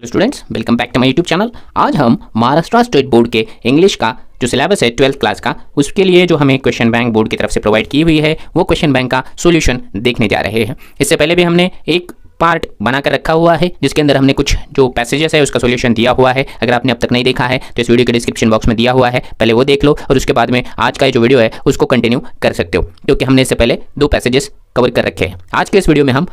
Hello students welcome back to my YouTube channel आज हम Maharashtra state board के English का जो सिलेबस है ट्वेल्थ क्लास का उसके लिए जो हमें क्वेश्चन बैंक बोर्ड की तरफ से प्रोवाइड की हुई है वो क्वेश्चन बैंक का सॉल्यूशन देखने जा रहे हैं इससे पहले भी हमने एक पार्ट बनाकर रखा हुआ है जिसके अंदर हमने कुछ जो पैसेजेस है उसका सोल्यूशन दिया हुआ है अगर आपने अब तक नहीं देखा है तो इस वीडियो के डिस्क्रिप्शन बॉक्स में दिया हुआ है पहले वो देख लो और उसके बाद में आज का जो वीडियो है उसको कंटिन्यू कर सकते हो क्योंकि हमने इससे पहले दो पैसेजेस कवर कर रखे हैं आज के इस वीडियो में हम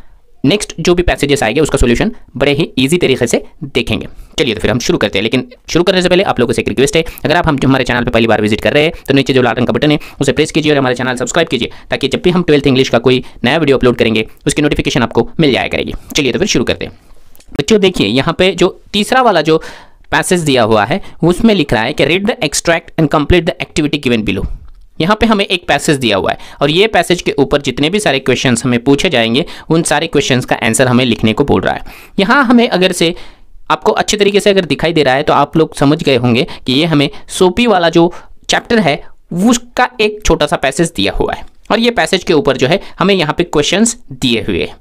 नेक्स्ट जो भी पैसेजेस आएंगे उसका सोल्यूशन बड़े ही ईजी तरीके से देखेंगे चलिए तो फिर हम शुरू करते हैं लेकिन शुरू करने से पहले आप लोगों से एक रिक्वेस्ट है अगर आप हम हमारे चैनल पर पहली बार विजिट कर रहे हैं तो नीचे जो लाल रंग का बटन है उसे प्रेस कीजिए और हमारे चैनल सब्सक्राइब कीजिए ताकि जब भी हम ट्वेल्थ इंग्लिश का कोई नया वीडियो अपलोड करेंगे उसकी नोटिफिकेशन आपको मिल जाया करेगी चलिए तो फिर शुरू करते हैं बच्चों देखिए यहाँ पे जो तीसरा वाला जो पैसेज दिया हुआ है उसमें लिख रहा है कि read the extract and complete the activity given below यहाँ पे हमें एक पैसेज दिया हुआ है और ये पैसेज के ऊपर जितने भी सारे क्वेश्चंस हमें पूछे जाएंगे उन सारे क्वेश्चंस का आंसर हमें लिखने को बोल रहा है यहाँ हमें अगर से आपको अच्छे तरीके से अगर दिखाई दे रहा है तो आप लोग समझ गए होंगे कि ये हमें सोपी वाला जो चैप्टर है उसका एक छोटा सा पैसेज दिया हुआ है और ये पैसेज के ऊपर जो है हमें यहाँ पे क्वेश्चन दिए हुए हैं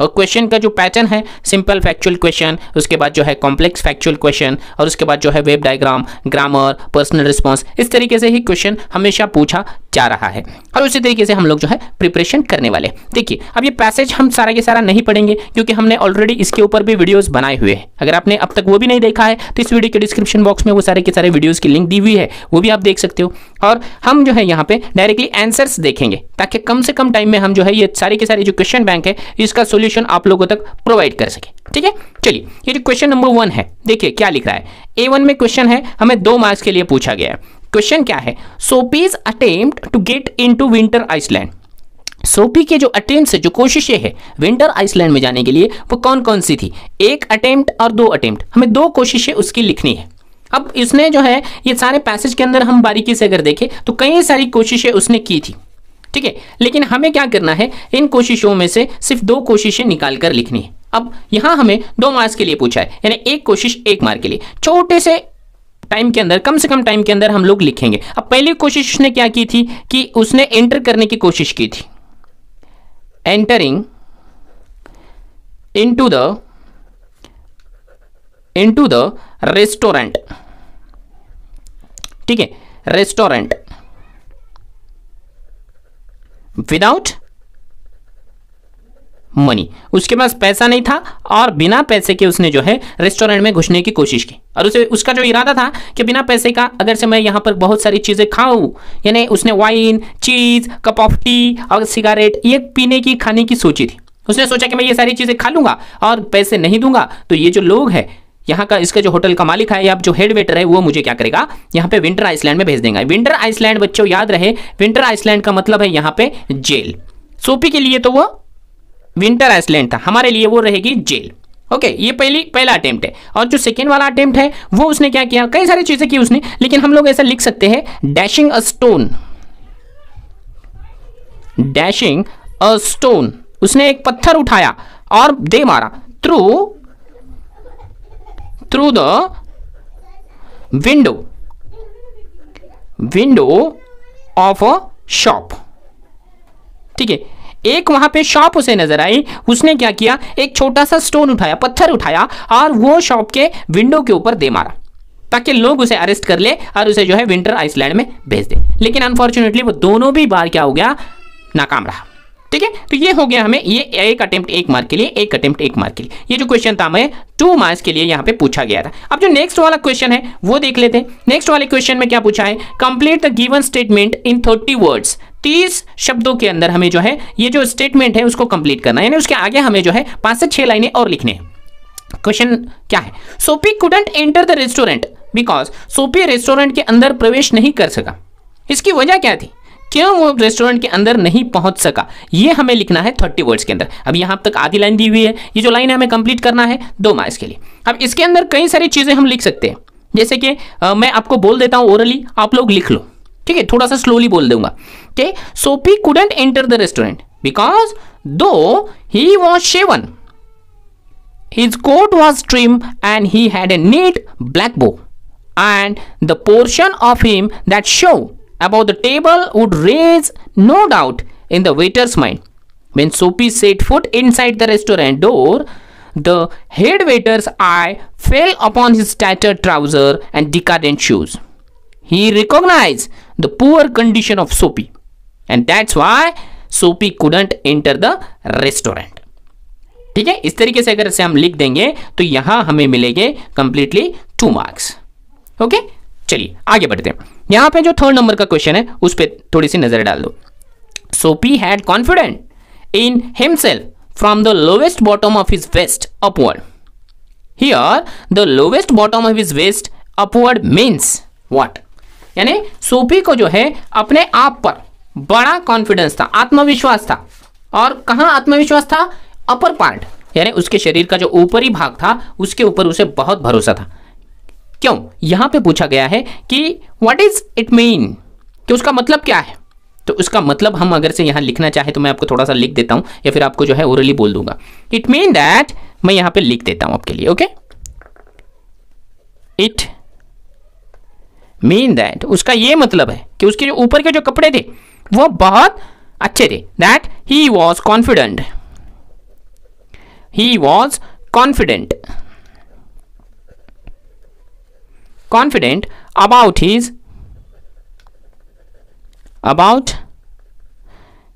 और क्वेश्चन का जो पैटर्न है सिंपल फैक्चुअल क्वेश्चन उसके बाद जो है कॉम्प्लेक्स फैक्चुअल क्वेश्चन और उसके बाद जो है web diagram grammar personal response इस तरीके से ही क्वेश्चन हमेशा पूछा जा रहा है और उसी तरीके से हम लोग जो है प्रिपरेशन करने वाले देखिए अब ये पैसेज हम सारा के सारा नहीं पढ़ेंगे क्योंकि हमने ऑलरेडी इसके ऊपर भी वीडियोस बनाए हुए हैं अगर आपने अब तक वो भी नहीं देखा है तो इस वीडियो के डिस्क्रिप्शन बॉक्स में वो सारे के सारे वीडियोज़ की लिंक दी हुई है वो भी आप देख सकते हो और हम जो है यहाँ पे डायरेक्टली आंसर्स देखेंगे ताकि कम से कम टाइम में हम जो है ये सारे के सारे जो क्वेश्चन बैंक है इसका सोल्यूशन आप लोगों तक प्रोवाइड कर सके ठीक है चलिए ये जो क्वेश्चन नंबर वन है देखिए क्या लिख रहा है ए वन में क्वेश्चन है हमें दो मार्क्स के लिए पूछा गया है क्वेश्चन क्या है Soapy's attempt to get in to winter island Soapy के जो अटेम्प्ट जो कोशिशें हैं विंटर आइसलैंड में जाने के लिए वो कौन कौन सी थी एक अटेम्प्ट और दो अटेम्प्ट हमें दो कोशिशें उसकी लिखनी है अब इसने जो है ये सारे पैसेज के अंदर हम बारीकी से अगर देखें तो कई सारी कोशिशें उसने की थी ठीक है लेकिन हमें क्या करना है इन कोशिशों में से सिर्फ दो कोशिशें निकाल कर लिखनी है अब यहां हमें दो मार्क्स के लिए पूछा है यानी एक कोशिश एक मार्क के लिए छोटे से टाइम के अंदर कम से कम टाइम के अंदर हम लोग लिखेंगे अब पहली कोशिश उसने क्या की थी कि उसने एंटर करने की कोशिश की थी entering into the into the restaurant ठीक है रेस्टोरेंट विदाउट मनी उसके पास पैसा नहीं था और बिना पैसे के उसने जो है रेस्टोरेंट में घुसने की कोशिश की और उसे उसका जो इरादा था कि बिना पैसे का अगर से मैं यहाँ पर बहुत सारी चीज़ें खाऊं यानी उसने wine cheese cup of tea और सिगारेट ये पीने की खाने की सोची थी उसने सोचा कि मैं ये सारी चीज़ें खा लूँगा और पैसे नहीं दूंगा तो ये जो लोग हैं यहाँ का इसका जो होटल का मालिक है या जो हेड वेटर है वो मुझे क्या करेगा यहाँ पे विंटर आइसलैंड में भेज देगा विंटर आइसलैंड बच्चों याद रहे विंटर आइसलैंड का मतलब है यहाँ पे जेल सोपी के लिए तो वो विंटर आइसलैंड था हमारे लिए वो रहेगी जेल ओके okay, ये पहली पहला अटेम्प्ट है और जो सेकेंड वाला अटेम्प्ट है वो उसने क्या किया कई सारी चीजें की उसने लेकिन हम लोग ऐसा लिख सकते हैं dashing a stone dashing a stone उसने एक पत्थर उठाया और दे मारा through through the window window of a shop ठीक है एक वहां पे शॉप उसे नजर आई उसने क्या किया एक छोटा सा स्टोन उठाया पत्थर उठाया और वो शॉप के विंडो के ऊपर दे मारा ताकि लोग उसे अरेस्ट कर ले और उसे जो है विंटर आइसलैंड में भेज दे लेकिन अनफॉर्चुनेटली वो दोनों भी बार क्या हो गया नाकाम रहा ठीक है तो ये हो गया हमें ये एक अटेम्प्ट एक मार्क के लिए एक अटेम्प्ट एक मार्क के लिए ये जो क्वेश्चन था हमें टू मार्क्स के लिए यहाँ पे पूछा गया था अब जो नेक्स्ट वाला क्वेश्चन है वो देख लेते हैं नेक्स्ट वाले क्वेश्चन में क्या पूछा है complete the given statement in thirty words तीस शब्दों के अंदर हमें जो है ये जो स्टेटमेंट है उसको कंप्लीट करना है यानी उसके आगे हमें जो है पांच से छह लाइनें और लिखने हैं क्वेश्चन क्या है Soapy couldn't enter the restaurant because Soapy restaurant के अंदर प्रवेश नहीं कर सका इसकी वजह क्या थी क्यों वो रेस्टोरेंट के अंदर नहीं पहुंच सका ये हमें लिखना है थर्टी वर्ड्स के अंदर अब यहाँ तक आधी लाइन दी हुई है ये जो लाइन है हमें कंप्लीट करना है दो मार्क्स के लिए अब इसके अंदर कई सारी चीज़ें हम लिख सकते हैं जैसे कि मैं आपको बोल देता हूँ ओरली आप लोग लिख लो ठीक है थोड़ा सा स्लोली बोल दूंगा okay Soapy couldn't enter the restaurant because though he was shaven His coat was trim and he had a neat black bow, and the portion of him that showed about the table would raise no doubt in the waiter's mind. When Soapy set foot inside the restaurant door, the head waiter's eye fell upon his tattered trousers and decadent shoes. He recognized the poor condition of soapy and that's why soapy couldn't enter the restaurant ठीक है इस तरीके से अगर इसे हम लिख देंगे तो यहां हमें मिलेंगे कंप्लीटली टू मार्क्स ओके चलिए आगे बढ़ते हैं यहां पे जो थर्ड नंबर का क्वेश्चन है उस पर थोड़ी सी नजर डाल दो Soapy had confident in himself from the lowest bottom of his vest upward here the lowest bottom of his vest upward means what यानी सूफी को जो है अपने आप पर बड़ा कॉन्फिडेंस था आत्मविश्वास था और कहा आत्मविश्वास था अपर पार्ट यानी उसके शरीर का जो ऊपरी भाग था उसके ऊपर उसे बहुत भरोसा था क्यों यहां पे पूछा गया है कि व्हाट इज इट मीन कि उसका मतलब क्या है तो उसका मतलब हम अगर से यहां लिखना चाहे तो मैं आपको थोड़ा सा लिख देता हूं या फिर आपको जो है ओरली बोल दूंगा इट मीन दैट मैं यहां पे लिख देता हूं आपके लिए ओके इट मीन दैट उसका ये मतलब है कि उसके जो ऊपर के जो कपड़े थे वो बहुत अच्छे थे that he was confident he was confident confident about his about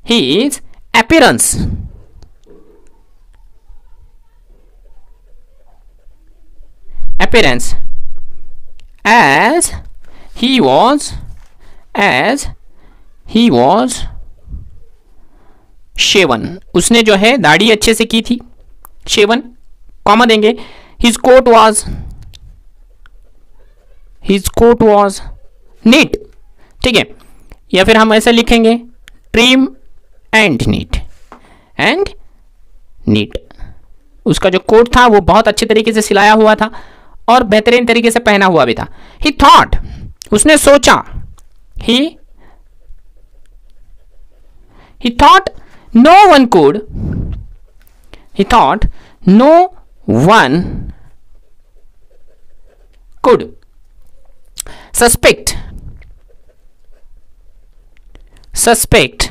his appearance appearance as he was as he was shaven उसने जो है दाढ़ी अच्छे से की थी शेवन कॉमा देंगे his coat was his coat was neat ठीक है या फिर हम ऐसे लिखेंगे trim and neat and neat उसका जो कोट था वो बहुत अच्छे तरीके से सिलाया हुआ था और बेहतरीन तरीके से पहना हुआ भी था ही थॉट उसने सोचा he he thought no one could he thought no one could suspect suspect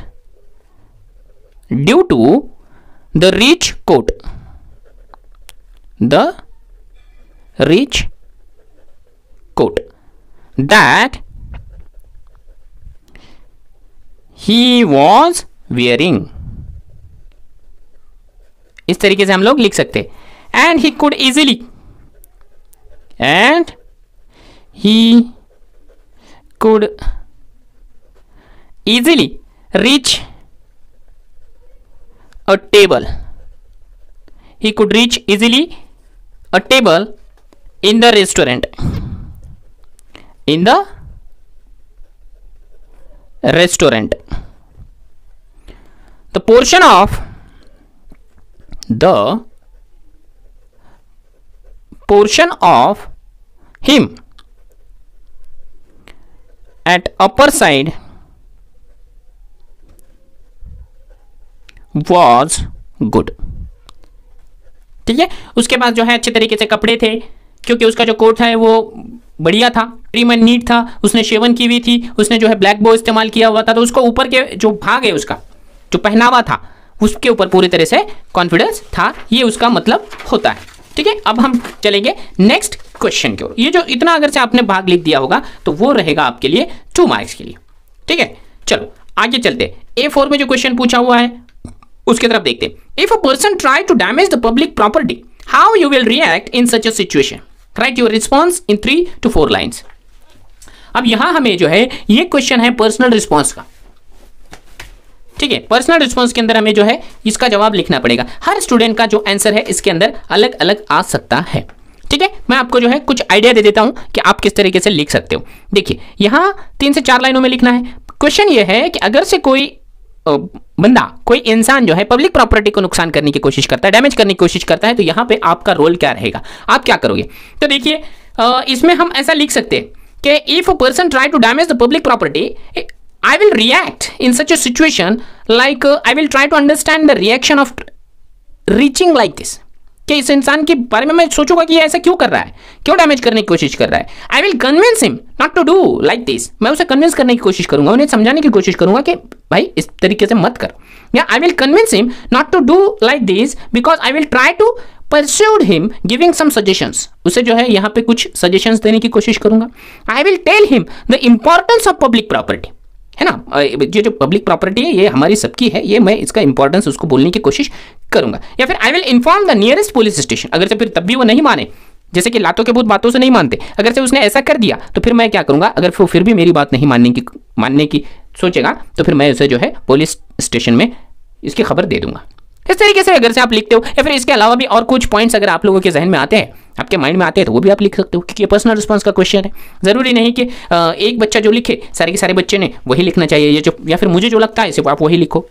due to the rich coat the rich coat that he was wearing इस तरीके से हम लोग लिख सकते and he could easily and he could easily reach a table he could reach easily a table in the restaurant in the restaurant the portion of the portion of him at upper side was good ठीक है उसके पास जो है अच्छे तरीके से कपड़े थे क्योंकि उसका जो कोट था वो बढ़िया था ट्रीटमेंट नीट था उसने शेवन की हुई थी उसने जो है ब्लैक बो इस्तेमाल किया हुआ था तो उसको ऊपर के जो भाग है उसका जो पहनावा था उसके ऊपर पूरी तरह से कॉन्फिडेंस था ये उसका मतलब होता है ठीक है अब हम चलेंगे नेक्स्ट क्वेश्चन की ओर ये जो इतना अगर से आपने भाग लिख दिया होगा तो वो रहेगा आपके लिए टू मार्क्स के लिए ठीक है चलो आगे चलते ए फोर में जो क्वेश्चन पूछा हुआ है उसकी तरफ देखते if a person try to damage the public property how you will react in such a situation write your response in three to four lines अब यहां हमें जो है ये क्वेश्चन है पर्सनल रिस्पॉन्स का ठीक है पर्सनल रिस्पॉन्स के अंदर हमें जो है इसका जवाब लिखना पड़ेगा हर स्टूडेंट का जो आंसर है इसके अंदर अलग अलग आ सकता है ठीक है मैं आपको जो है कुछ आइडिया दे देता हूं कि आप किस तरीके से लिख सकते हो देखिए यहां तीन से चार लाइनों में लिखना है क्वेश्चन यह है कि अगर से कोई बंदा कोई इंसान जो है पब्लिक प्रॉपर्टी को नुकसान करने की कोशिश करता है डैमेज करने की कोशिश करता है तो यहां पे आपका रोल क्या रहेगा आप क्या करोगे तो देखिए इसमें हम ऐसा लिख सकते हैं कि if a person try to damage the public property I will react in such a situation like I will try to understand the reaction of reaching like this कि इस इंसान के बारे में मैं सोचूंगा कि ये ऐसा क्यों कर रहा है क्यों डैमेज करने की कोशिश कर रहा है I will convince him not to do like this मैं उसे कन्विंस करने की कोशिश करूंगा उन्हें समझाने की कोशिश करूंगा कि भाई इस तरीके से मत करो या I will convince him not to do like this because I will try to persuade him giving some suggestions उसे जो है यहाँ पे कुछ सजेशंस देने की कोशिश करूंगा I will tell him the importance of public property है ना ये जो पब्लिक प्रॉपर्टी है ये हमारी सबकी है ये मैं इसका इंपॉर्टेंस उसको बोलने की कोशिश करूंगा या फिर I will inform the nearest police station अगर से फिर तब भी वो नहीं माने जैसे कि लातों के बहुत बातों से नहीं मानते अगर से उसने ऐसा कर दिया तो फिर मैं क्या करूंगा अगर वो फिर भी मेरी बात नहीं मानने की मानने की सोचेगा तो फिर मैं उसे जो है पुलिस स्टेशन में इसकी खबर दे दूंगा इस तरीके से अगर से आप लिखते हो या फिर इसके अलावा भी और कुछ पॉइंट्स अगर आप लोगों के जहन में आते हैं आपके माइंड में आते हैं तो वो भी आप लिख सकते हो क्योंकि पर्सनल रिस्पॉन्स का क्वेश्चन है ज़रूरी नहीं कि एक बच्चा जो लिखे सारे के सारे बच्चे ने वही लिखना चाहिए ये जो या फिर मुझे जो लगता है सिर्फ आप वही लिखो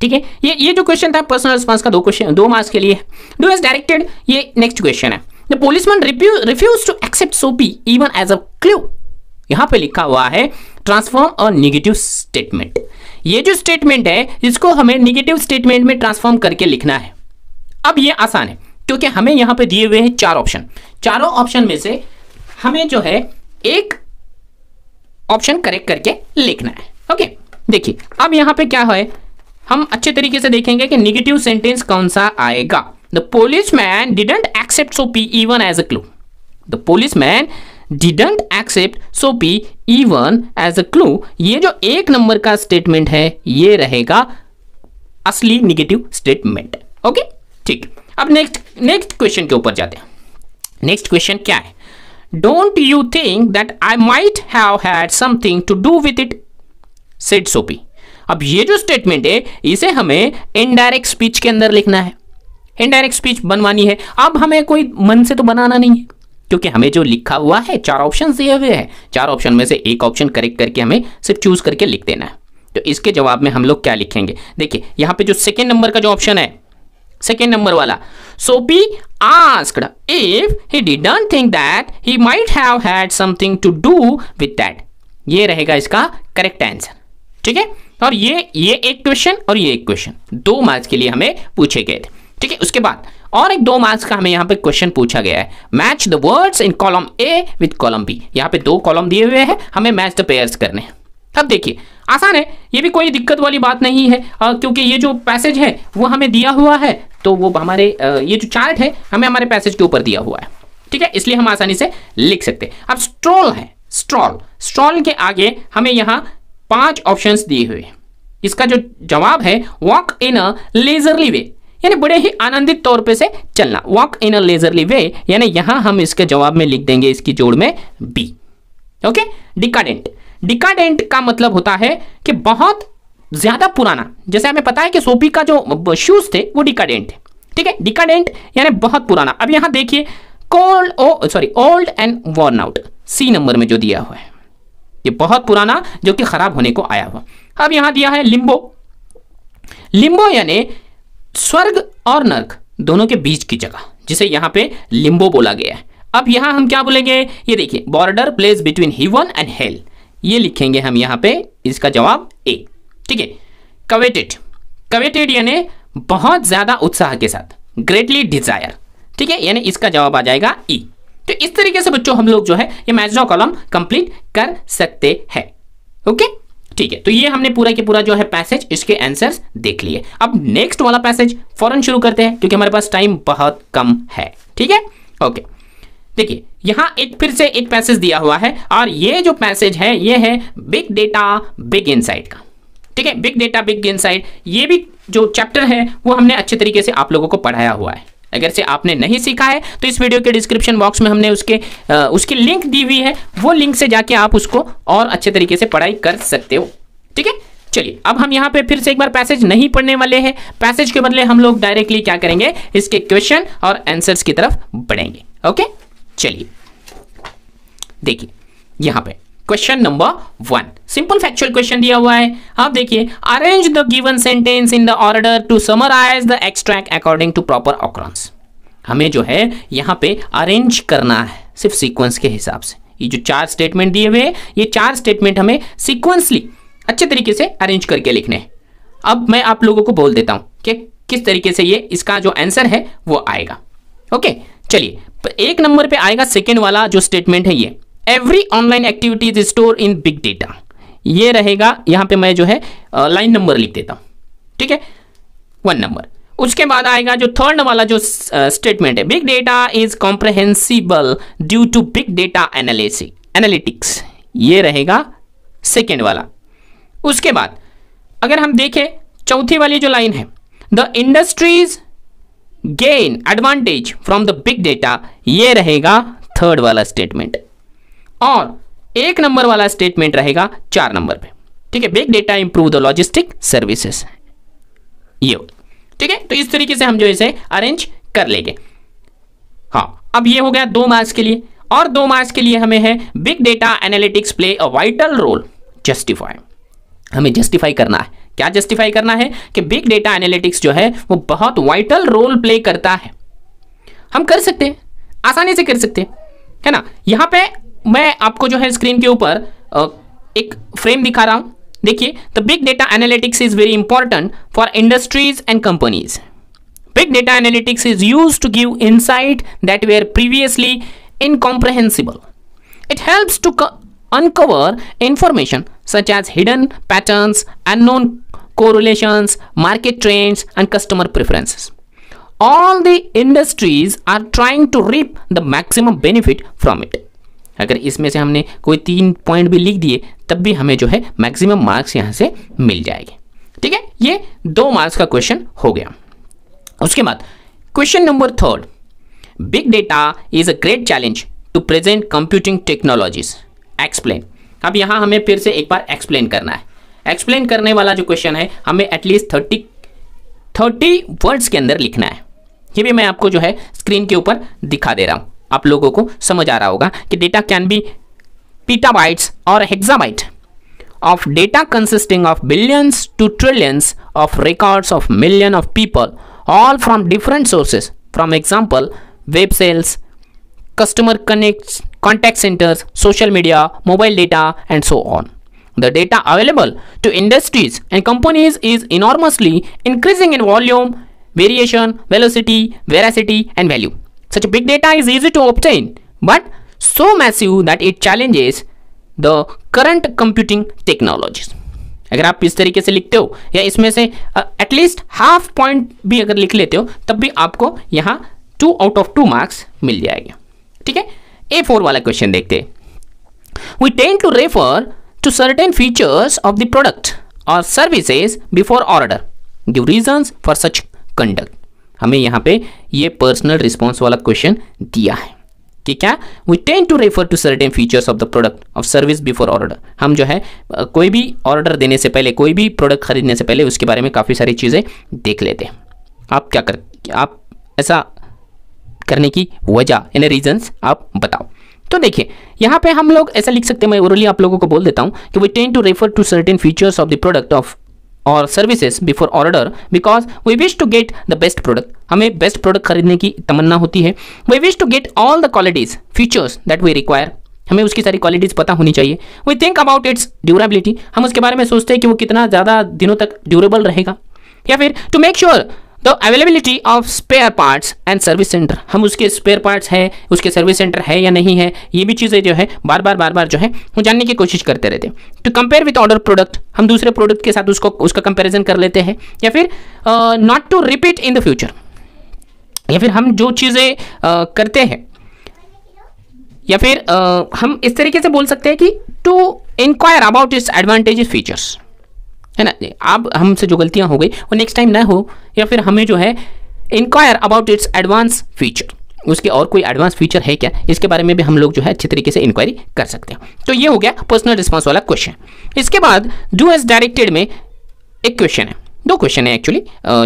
ठीक है ये ये जो क्वेश्चन था पर्सनल रिस्पॉन्स का दो क्वेश्चन दो मार्क्स के लिए डू एज डायरेक्टेड ये नेक्स्ट क्वेश्चन है the policeman refuse to accept Soapy even as a clue यहां पे लिखा हुआ है ट्रांसफॉर्म और निगेटिव स्टेटमेंट ये जो स्टेटमेंट है इसको हमें निगेटिव स्टेटमेंट में ट्रांसफॉर्म करके लिखना है अब ये आसान है क्योंकि हमें यहां पे दिए हुए हैं चार ऑप्शन चारों ऑप्शन में से हमें जो है एक ऑप्शन करेक्ट करके लिखना है ओके देखिए अब यहां पे क्या है हम अच्छे तरीके से देखेंगे कि निगेटिव सेंटेंस कौन सा आएगा the policeman didn't accept Soapy even as a clue the policeman didn't accept Soapy even as a clue ये जो एक नंबर का स्टेटमेंट है ये रहेगा असली निगेटिव स्टेटमेंट ओके ठीक अब नेक्स्ट नेक्स्ट क्वेश्चन के ऊपर जाते हैं नेक्स्ट क्वेश्चन क्या है don't you think that I might have had something to do with it said Soapy अब ये जो स्टेटमेंट है इसे हमें इनडायरेक्ट स्पीच के अंदर लिखना है इनडायरेक्ट स्पीच बनवानी है अब हमें कोई मन से तो बनाना नहीं है क्योंकि हमें जो लिखा हुआ है चार ऑप्शन दिए हुए हैं चार ऑप्शन में से एक ऑप्शन करेक्ट करके हमें सिर्फ चूज करके लिख देना है तो इसके जवाब में हम लोग क्या लिखेंगे देखिए यहां पे जो सेकेंड नंबर का जो ऑप्शन है सेकेंड नंबर वाला Soapy asked if he didn't think that he might have had something to do with that ये रहेगा इसका करेक्ट आंसर ठीक है और ये ये एक क्वेश्चन और ये एक क्वेश्चन दो मार्क्स के लिए हमें पूछे गए थे ठीक है उसके बाद और एक दो मार्क्स का हमें यहाँ पे क्वेश्चन पूछा गया है match the words in column A with column B यहाँ पे दो कॉलम दिए हुए हैं हमें मैच द पेयर्स करने अब देखिए आसान है ये भी कोई दिक्कत वाली बात नहीं है आ, क्योंकि ये जो पैसेज है वो हमें दिया हुआ है तो वो हमारे आ, ये जो चार्ट है हमें हमारे पैसेज के ऊपर दिया हुआ है ठीक है इसलिए हम आसानी से लिख सकते हैं अब स्ट्रॉल है स्ट्रॉल स्ट्रॉल के आगे हमें यहाँ पांच ऑप्शंस दिए हुए हैं इसका जो जवाब है वॉक इन अ लेजरली वे यानी बड़े ही आनंदित तौर पे से चलना वॉक इन अ लेजरली वे यानी यहां हम इसके जवाब में लिख देंगे इसकी जोड़ में बी ओके डिकाडेंट डिकाडेंट का मतलब होता है कि बहुत ज्यादा पुराना जैसे हमें पता है कि सोपी का जो शूज थे वो डिकाडेंट ठीक है डिकाडेंट यानी बहुत पुराना अब यहां देखिए cold oh sorry old and worn out C number में जो दिया हुआ है ये बहुत पुराना जो कि खराब होने को आया हुआ अब यहां दिया है लिंबो लिंबो यानी स्वर्ग और नर्क दोनों के बीच की जगह जिसे यहाँ पे लिम्बो बोला गया है अब यहाँ हम क्या बोलेंगे ये देखिए border place between heaven and hell ये लिखेंगे हम यहाँ पे इसका जवाब ए ठीक है कवेटेड कवेटेड यानी बहुत ज़्यादा उत्साह के साथ ग्रेटली डिजायर ठीक है यानी इसका जवाब आ जाएगा ई e। तो इस तरीके से बच्चों हम लोग जो है ये मैजो कॉलम कंप्लीट कर सकते हैं ओके ठीक है तो ये हमने पूरा के पूरा जो है पैसेज इसके आंसर देख लिए अब नेक्स्ट वाला पैसेज फॉरन शुरू करते हैं क्योंकि हमारे पास टाइम बहुत कम है ठीक है ओके देखिए यहां एक फिर से एक पैसेज दिया हुआ है और ये जो पैसेज है ये है बिग डेटा बिग इनसाइट का ठीक है बिग डेटा बिग इनसाइट ये भी जो चैप्टर है वो हमने अच्छे तरीके से आप लोगों को पढ़ाया हुआ है अगर से आपने नहीं सीखा है तो इस वीडियो के डिस्क्रिप्शन बॉक्स में हमने उसके आ, उसकी लिंक दी हुई है वो लिंक से जाके आप उसको और अच्छे तरीके से पढ़ाई कर सकते हो ठीक है चलिए अब हम यहाँ पे फिर से एक बार पैसेज नहीं पढ़ने वाले हैं पैसेज के बदले हम लोग डायरेक्टली क्या करेंगे इसके क्वेश्चन और आंसर्स की तरफ बढ़ेंगे ओके चलिए देखिए यहाँ पे question number one simple factual question दिया हुआ है आप देखिए arrange the given sentence in the order to summarise the extract according to proper occurrence हमें जो है यहाँ पे अरेंज करना है सिर्फ सीक्वेंस के हिसाब से ये जो चार स्टेटमेंट दिए हुए हैं ये चार स्टेटमेंट हमें सीक्वेंसली अच्छे तरीके से अरेंज करके लिखने हैं अब मैं आप लोगों को बोल देता हूँ कि किस तरीके से ये इसका जो आंसर है वो आएगा ओके चलिए एक नंबर पे आएगा सेकेंड वाला जो स्टेटमेंट है ये every online activity is store in big data ये रहेगा यहां पे मैं जो है लाइन नंबर लिख देता हूं ठीक है वन नंबर उसके बाद आएगा जो थर्ड वाला जो स्टेटमेंट है big data is comprehensible due to big data analysis analytics ये रहेगा सेकेंड वाला उसके बाद अगर हम देखें चौथी वाली जो लाइन है the industries gain advantage from the big data ये रहेगा थर्ड वाला स्टेटमेंट और एक नंबर वाला स्टेटमेंट रहेगा चार नंबर पे ठीक है big data improve the logistic services ये ठीक है तो इस तरीके से हम जो इसे अरेंज कर लेंगे हाँ अब ये हो गया दो मार्क्स के लिए और दो मार्क्स के लिए हमें है big data analytics play a vital role justify हमें जस्टिफाई करना है क्या जस्टिफाई करना है कि बिग डेटा एनालिटिक्स जो है वो बहुत वाइटल रोल प्ले करता है हम कर सकते हैं आसानी से कर सकते हैं है ना यहां पे मैं आपको जो है स्क्रीन के ऊपर एक फ्रेम दिखा रहा हूं देखिए the big data analytics is very important for industries and companies big data analytics is use to give insight that where previously incomprehensible it helps to uncover information such as hidden pattern and patterns correlation market trends and customer preferences all the industries are trying to reap the maximum benefit from it अगर इसमें से हमने कोई तीन point भी लिख दिए तब भी हमें जो है मैक्सिमम मार्क्स यहाँ से मिल जाएंगे ठीक है ये दो मार्क्स का क्वेश्चन हो गया उसके बाद question number third big data is a great challenge to present computing technologies explain अब यहाँ हमें फिर से एक बार एक्सप्लेन करना है एक्सप्लेन करने वाला जो क्वेश्चन है हमें एटलीस्ट थर्टी थर्टी वर्ड्स के अंदर लिखना है ये भी मैं आपको जो है स्क्रीन के ऊपर दिखा दे रहा हूँ आप लोगों को समझ आ रहा होगा कि data can be petabytes or hexabyte of data consisting of billions to trillions of records of million of people all from different sources from example web sales customer connects contact centers social media mobile data and so on the data available to industries and companies is enormously increasing in volume variation velocity veracity and value Such big data is easy to obtain, but so massive that it challenges the current computing technologies. अगर आप इस तरीके से लिखते हो या इसमें से एटलीस्ट हाफ पॉइंट भी अगर लिख लेते हो तब भी आपको यहां two out of two marks मिल जाएगा ठीक है ए फोर वाला क्वेश्चन देखते हैं we tend to refer to certain features of the product और services before order give reasons for such conduct हमें यहाँ पे ये पर्सनल रिस्पॉन्स वाला क्वेश्चन दिया है कि क्या we tend to refer to certain features of the product of service before order हम जो है कोई भी ऑर्डर देने से पहले कोई भी प्रोडक्ट खरीदने से पहले उसके बारे में काफ़ी सारी चीज़ें देख लेते हैं आप क्या कर आप ऐसा करने की वजह यानी रीजंस आप बताओ तो देखिए यहाँ पे हम लोग ऐसा लिख सकते हैं मैं ओरली आप लोगों को बोल देता हूँ कि we tend to refer to certain features of the product of और services before order because we wish to get the best product हमें बेस्ट प्रोडक्ट खरीदने की तमन्ना होती है we wish to get all the qualities features that we require हमें उसकी सारी क्वालिटीज़ पता होनी चाहिए we think about its durability हम उसके बारे में सोचते हैं कि वो कितना ज़्यादा दिनों तक ड्यूरेबल रहेगा या फिर टू मेक श्योर तो availability of spare parts and service centre हम उसके स्पेयर पार्ट्स हैं उसके सर्विस सेंटर है या नहीं है ये भी चीज़ें जो है बार बार बार बार जो है वो जानने की कोशिश करते रहते हैं to compare with order product हम दूसरे प्रोडक्ट के साथ उसको उसका कंपेरिजन कर लेते हैं या फिर not to repeat in the future या फिर हम जो चीज़ें करते हैं या फिर आ, हम इस तरीके से बोल सकते हैं कि to enquire about its advantage features है ना अब हमसे जो गलतियां हो गई वो नेक्स्ट टाइम ना हो या फिर हमें जो है enquire about its advance feature उसके और कोई एडवांस फीचर है क्या इसके बारे में भी हम लोग जो है अच्छे तरीके से इंक्वायरी कर सकते हैं तो ये हो गया पर्सनल रिस्पॉन्स वाला क्वेश्चन इसके बाद डू एज डायरेक्टेड में एक क्वेश्चन है दो क्वेश्चन है एक्चुअली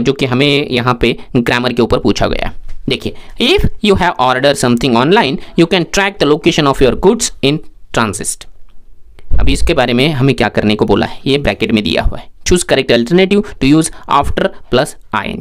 जो कि हमें यहाँ पे ग्रामर के ऊपर पूछा गया है देखिए if you have order something online you can track the location of your goods in transit अब इसके बारे में हमें क्या करने को बोला है ये ब्रैकेट में दिया हुआ है choose correct alternative to use after plus I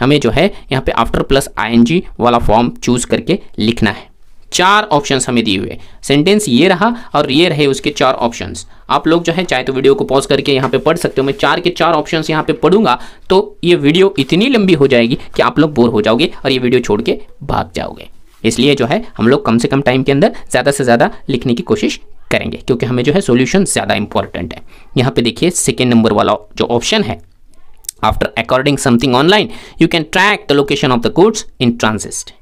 हमें जो है यहाँ पे आफ्टर प्लस आई वाला फॉर्म चूज करके लिखना है चार ऑप्शन हमें दिए हुए सेंटेंस ये रहा और ये रहे उसके चार ऑप्शन आप लोग जो है चाहे तो वीडियो को पॉज करके यहाँ पे पढ़ सकते हो मैं चार के चार ऑप्शन यहाँ पे पढ़ूंगा तो ये वीडियो इतनी लंबी हो जाएगी कि आप लोग बोर हो जाओगे और ये वीडियो छोड़ के भाग जाओगे इसलिए जो है हम लोग कम से कम टाइम के अंदर ज़्यादा से ज़्यादा लिखने की कोशिश करेंगे क्योंकि हमें जो है सोल्यूशन ज़्यादा इंपॉर्टेंट है यहाँ पे देखिए सेकेंड नंबर वाला जो ऑप्शन है after according something online you can track the location of the goods in transit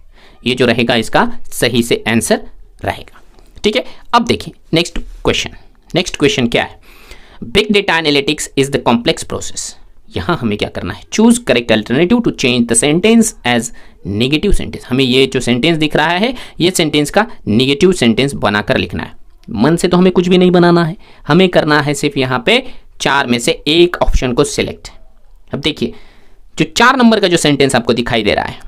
ये जो रहेगा इसका सही से आंसर रहेगा ठीक है अब देखिए नेक्स्ट क्वेश्चन नेक्स्ट क्वेश्चन क्या है big data analytics is the complex process यहां हमें क्या करना है choose correct alternative to change the sentence as negative sentence हमें ये जो सेंटेंस दिख रहा है ये सेंटेंस का नेगेटिव सेंटेंस बनाकर लिखना है मन से तो हमें कुछ भी नहीं बनाना है हमें करना है सिर्फ यहाँ पे चार में से एक ऑप्शन को सिलेक्ट अब देखिए जो चार नंबर का जो सेंटेंस आपको दिखाई दे रहा है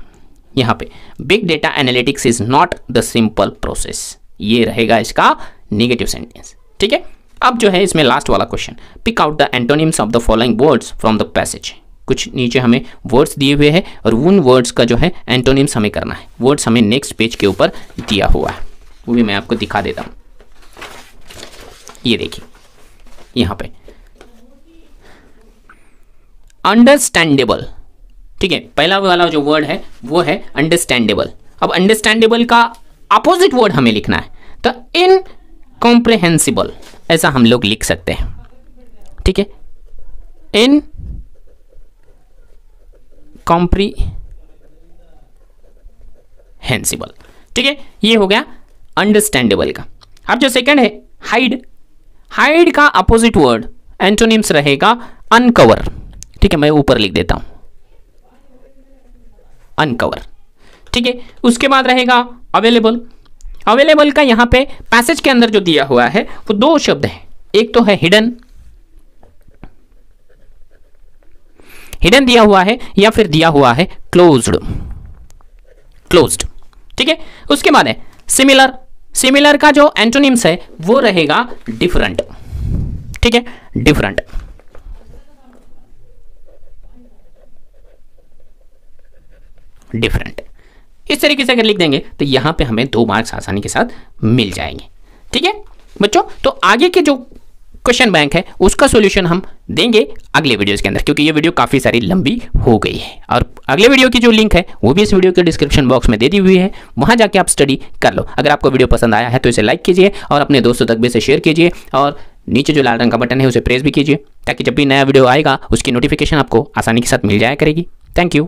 यहाँ पे big data analytics is not the simple process ये रहेगा इसका निगेटिव सेंटेंस ठीक है अब जो है इसमें लास्ट वाला question pick out the antonyms of the following words from the passage कुछ नीचे हमें वर्ड्स दिए हुए हैं और उन वर्ड्स का जो है एंटोनिम्स हमें करना है वर्ड्स हमें नेक्स्ट पेज के ऊपर दिया हुआ है वो भी मैं आपको दिखा देता हूँ ये देखिए यहां पे अंडरस्टैंडेबल ठीक है पहला वाला जो वर्ड है वो है अंडरस्टैंडेबल अब अंडरस्टैंडेबल का अपोजिट वर्ड हमें लिखना है तो इन कॉम्प्रहेंसिबल ऐसा हम लोग लिख सकते हैं ठीक है इन कॉम्प्रीहेंसिबल ठीक है ये हो गया अंडरस्टैंडेबल का अब जो सेकंड है हाइड हाइड का अपोजिट वर्ड एंटोनिम्स रहेगा अनकवर ठीक है मैं ऊपर लिख देता हूं अनकवर ठीक है उसके बाद रहेगा अवेलेबल अवेलेबल का यहां पे पैसेज के अंदर जो दिया हुआ है वो दो शब्द है एक तो है हिडन हिडन दिया हुआ है या फिर दिया हुआ है क्लोज्ड क्लोज्ड ठीक है उसके बाद है सिमिलर सिमिलर का जो एंटोनिम्स है वो रहेगा डिफरेंट ठीक है डिफरेंट डिफरेंट इस तरीके से अगर लिख देंगे तो यहां पे हमें दो मार्क्स आसानी के साथ मिल जाएंगे ठीक है बच्चों तो आगे के जो क्वेश्चन बैंक है उसका सॉल्यूशन हम देंगे अगले वीडियोस के अंदर क्योंकि ये वीडियो काफ़ी सारी लंबी हो गई है और अगले वीडियो की जो लिंक है वो भी इस वीडियो के डिस्क्रिप्शन बॉक्स में दे दी हुई है वहां जाके आप स्टडी कर लो अगर आपको वीडियो पसंद आया है तो इसे लाइक कीजिए और अपने दोस्तों तक भी इसे शेयर कीजिए और नीचे जो लाल रंग का बटन है उसे प्रेस भी कीजिए ताकि जब भी नया वीडियो आएगा उसकी नोटिफिकेशन आपको आसानी के साथ मिल जाया करेगी थैंक यू